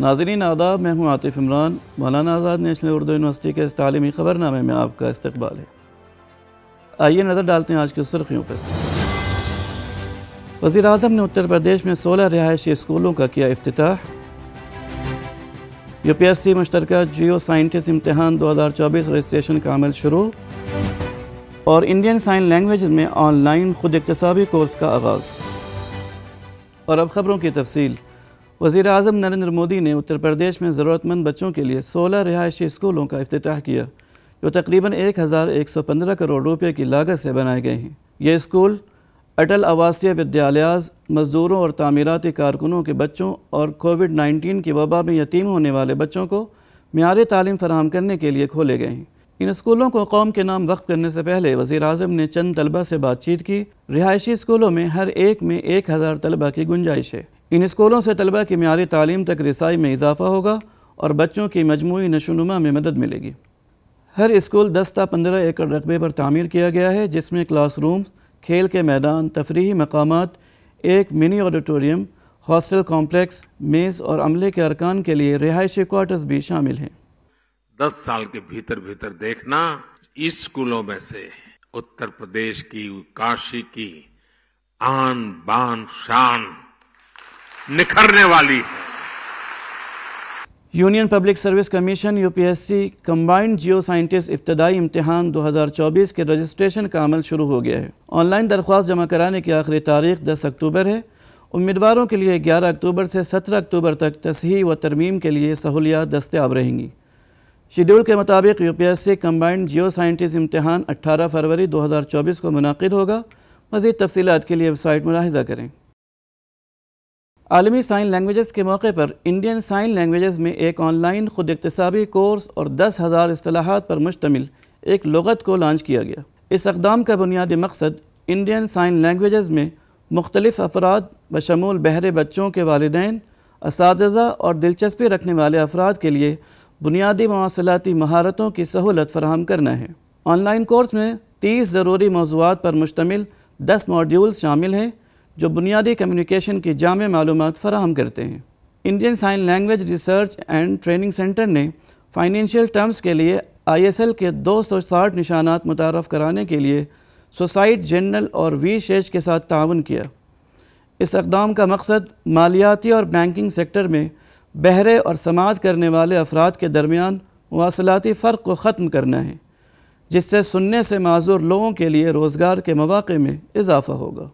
नाजरीन आदाब मैं हूँ आतिफ इमरान मौलाना आज़ाद नेशनल उर्दू यूनिवर्सिटी के इस तालीमी ख़बरनामे में आपका इस्तबाल है आइए नज़र डालते हैं आज की सुर्खियों पर वज़ी अजम ने उत्तर प्रदेश में सोलह रिहायशी स्कूलों का किया अफ्ताह यू पी एस सी मुश्तरक जियो साइंटिस इम्तहान दो हज़ार चौबीस रजिस्ट्रेशन का अमल शुरू और इंडियन साइन लैंग्वेज में ऑनलाइन खुद कोर्स का आगाज़ और अब ख़बरों की तफसील वज़ी अजम नरेंद्र मोदी ने उत्तर प्रदेश में ज़रूरतमंद बच्चों के लिए सोलह रिहायशी स्कूलों का अफ्ताह किया जो तकरीबन एक हज़ार एक सौ पंद्रह करोड़ रुपये की लागत से बनाए गए हैं ये स्कूल अटल आवासीय विद्यालयाज मज़दूरों और तमीराती कारकुनों के बच्चों और कोविड नाइन्टीन की वबा में यतीम होने वाले बच्चों को मीरी तालीम फराम करने के लिए खोले गए हैं इन स्कूलों को कौम के नाम वक्फ करने से पहले वज़ी अजम ने चंद तलबा से बातचीत की रिहायशी स्कूलों में हर एक में एक हज़ार तलबा की गुंजाइश है इन स्कूलों से तलबा की मीरी तालीम तक रसाई में इजाफा होगा और बच्चों की मजमू नशोनुमा में मदद मिलेगी हर स्कूल दस ता पंद्रह एकड़ रकबे पर तामीर किया गया है जिसमें क्लास रूम खेल के मैदान तफरी मकाम एक मिनी ऑडिटोरियम हॉस्टल कॉम्प्लेक्स मेज़ और अमले के अरकान के लिए रिहायशी क्वार्टर्स भी शामिल हैं दस साल के भीतर भीतर देखना इस स्कूलों में से उत्तर प्रदेश की काशी की आन बान शान निखरने वाली है Union Public Service Commission UPSC combined geo scientist इब्तदाई इम्तहान 2024 के रजिस्ट्रेशन का अमल शुरू हो गया है ऑनलाइन दरख्वास्त जमा कराने की आखिरी तारीख 10 अक्टूबर है उम्मीदवारों के लिए 11 अक्टूबर से 17 अक्टूबर तक तसही व तरमीम के लिए सहूलियात दस्तियाब रहेंगी शेड्यूल के मुताबिक U P S C combined geo scientist इम्तहान अट्ठारह फरवरी दो हज़ार चौबीस को मुनद होगा मज़ीद तफसीत के लिए वेबसाइट मुलाहजा करें आलमी साइन लैंग्वेज के मौके पर इंडियन साइन लैंग्वेज में एक ऑनलाइन खुद एकतसाबी कोर्स और दस हज़ार असलाहत पर मुश्तमिल एक लगत को लॉन्च किया गया इस अकदाम का बुनियादी मकसद इंडियन साइन लैंग्वेज में मुख्तलिफ अफराद बशमूल बहरे बच्चों के वालदे इस और दिलचस्पी रखने वाले अफराद के लिए बुनियादी मवासलाती महारतों की सहूलत फराहम करना है ऑनलाइन कोर्स में तीस ज़रूरी मौजूद पर मुश्तमिल दस मॉड्यूल शामिल हैं जो बुनियादी कम्युनिकेशन की जाम मालूम फ़राहम करते हैं Indian sign language research and training centre ने फाइनेंशियल टर्म्स के लिए आईएसएल के 260 निशानात मुतारफ़ कराने के लिए सोसाइट जनरल और वी शेष के साथ ताउन किया इस अकदाम का मकसद मालियाती और बैंकिंग सेक्टर में बहरे और समाज करने वाले अफराद के दरमियान मवासलाती फ़र्क को ख़त्म करना है जिससे सुनने से माजूर लोगों के लिए रोज़गार के मौाक़े में इजाफ़ा होगा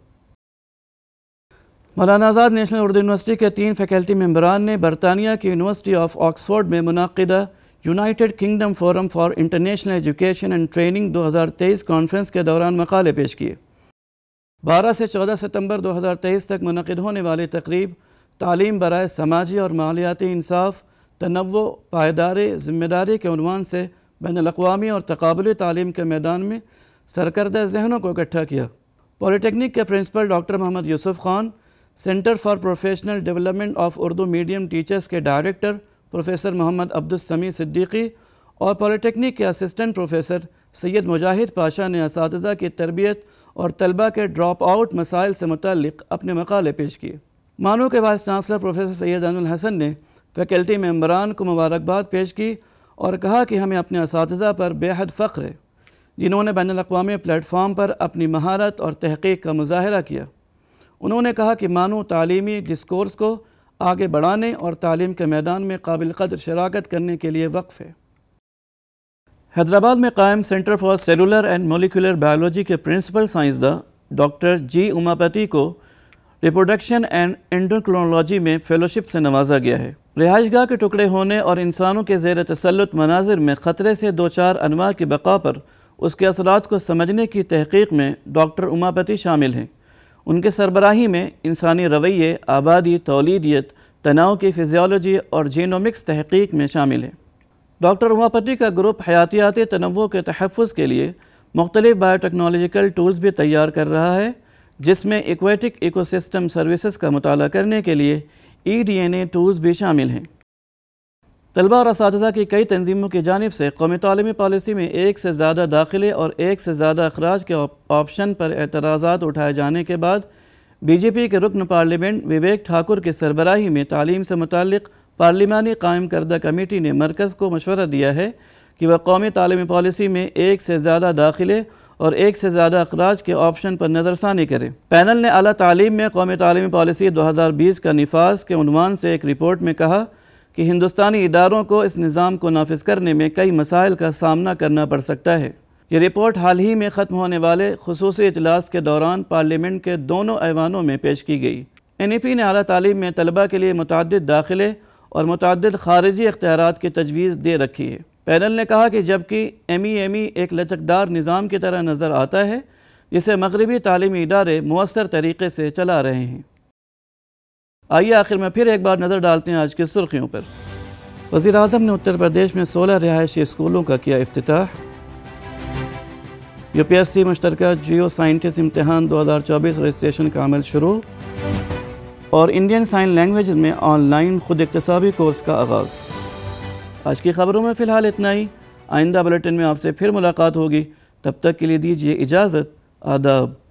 मौलाना आज़ाद नेशनल उर्दू यूनिवर्सिटी के तीन फैकल्टी मम्बरान ने बरतानिया की यूनिवर्सिटी ऑफ ऑक्सफोर्ड में मुनदा United Kingdom forum for international education and training 2023 conference के दौरान मकाले पेश किए 12 से 14 सितंबर 2023 तक मनद होने वाली तकरीब तालीम बरए समाजी और मालियाती इंसाफ तनव पायदार ज़िम्मेदारी के अनवान से बैन अवी और तकबली तालीम के मैदान में सरकर्दा जहनों को इकट्ठा किया पॉलीटेक्निक के principal doctor Mohammed Yusuf Khan centre for professional development of Urdu medium teachers के डायरेक्टर प्रोफेसर मोहम्मद अब्दुलसमी सिद्दीकी और पॉलिटेक्निक के असिस्टेंट प्रोफेसर सैयद मुजाहिद पाशा ने इस की तरबियत और तलबा के ड्रॉप आउट मसाइल से मुतल अपने मकाले पेश किए मानो के vice chancellor professor Syed Anil Hasan ने फैकल्टी मेम्बरान को मुबारकबाद पेश की और कहा कि हमें अपने इस पर बेहद फ़ख्र है जिन्होंने बैन अवी प्लेटफॉर्म पर अपनी महारत और तहकीक का मुजाहरा किया उन्होंने कहा कि मानो तालीमी डिस्कोर्स को आगे बढ़ाने और तालीम के मैदान में काबिल कदर शराकत करने के लिए वक्फ है हैदराबाद में कायम centre for cellular and molecular biology के प्रिंसिपल साइंसदा डॉक्टर जी उमापति को रिप्रोडक्शन एंड एंडोक्रोनोलॉजी में फेलोशिप से नवाजा गया है रिहाइशगाह के टुकड़े होने और इंसानों के जेर तसलत मनाजिर में ख़तरे से दो चार अनवा की बका पर उसके असरात को समझने की तहकीक में डॉक्टर उमापति शामिल हैं उनके सरबराही में इंसानी रवैये आबादी तोलीदियत तनाव की फिजियालॉजी और जीनोमिक्स तहकीक में शामिल है डॉक्टर उमापति का ग्रुप हयातियाती तनवो के तहफ़ के लिए मुख्तलिफ़ बायोटेक्नोलॉजिकल टूल्स भी तैयार कर रहा है जिसमें एक्वेटिक इकोसिस्टम सर्विसेज का मुताला करने के लिए E D N A tools भी शामिल हैं तलबा और इस की कई तनजीमों की जानब से कौमी तलमी पॉलिसी में एक से ज़्यादा दाखिले और एक से ज़्यादा अखराज के ऑप्शन पर एतराज़ा उठाए जाने के बाद बी जे पी के रुकन पार्लियामेंट विवेक ठाकुर की सरबराही में तालीम से मुतल पार्लिमानी कायम करदा कमेटी ने मरकज़ को मशवरा दिया है कि वह कौमी तालीमी पॉलिसी में एक से ज़्यादा दाखिले और एक से ज़्यादा अखराज के ऑप्शन पर नज़रसानी करें पैनल ने अली तालीम में कौमी तालीमी पॉलिसी दो हज़ार बीस का नफाज के उनवान से एक रिपोर्ट में कहा कि हिंदुस्तानी इदारों को इस निज़ाम को नाफिज करने में कई मसाइल का सामना करना पड़ सकता है ये रिपोर्ट हाल ही में ख़त्म होने वाले खसूस अजलास के दौरान पार्लियामेंट के दोनों ऐवानों में पेश की गई एन ई पी ने अली तलीम में तलबा के लिए मुतद दाखिले और मुतद खारजी अख्तियार की तजवीज़ दे रखी है पैनल ने कहा कि जबकि एम ई एम ई एक लचकदार निज़ाम की तरह नज़र आता है जिसे मगरबी तलीमी इदारे मवसर तरीके से चला रहे हैं आइए आखिर में फिर एक बार नज़र डालते हैं आज की सुर्खियों पर वज़ी अजम ने उत्तर प्रदेश में सोलह रिहायशी स्कूलों का किया अफ्ताह यू पी एस सी मुश्तरक जियो साइंटिस्ट इम्तहान दो हज़ार चौबीस रजिस्ट्रेशन का अमल शुरू और इंडियन साइन लैंग्वेज में ऑनलाइन खुद इकतसाबी कोर्स का आगाज़ आज की ख़बरों में फ़िलहाल इतना ही आइंदा बुलेटिन में आपसे फिर मुलाकात होगी तब तक के लिए दीजिए इजाज़त आदाब